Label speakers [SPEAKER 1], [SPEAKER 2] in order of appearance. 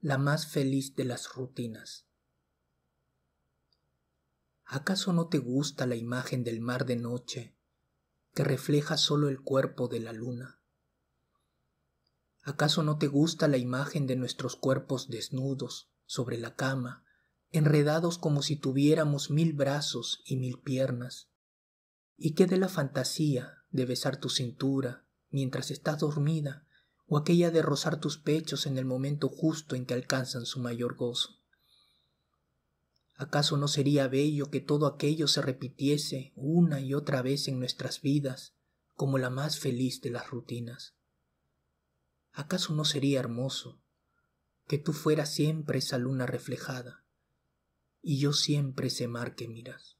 [SPEAKER 1] la más feliz de las rutinas. ¿Acaso no te gusta la imagen del mar de noche que refleja solo el cuerpo de la luna? ¿Acaso no te gusta la imagen de nuestros cuerpos desnudos sobre la cama, enredados como si tuviéramos mil brazos y mil piernas? ¿Y qué de la fantasía de besar tu cintura mientras estás dormida o aquella de rozar tus pechos en el momento justo en que alcanzan su mayor gozo. ¿Acaso no sería bello que todo aquello se repitiese una y otra vez en nuestras vidas como la más feliz de las rutinas? ¿Acaso no sería hermoso que tú fueras siempre esa luna reflejada y yo siempre ese mar que miras?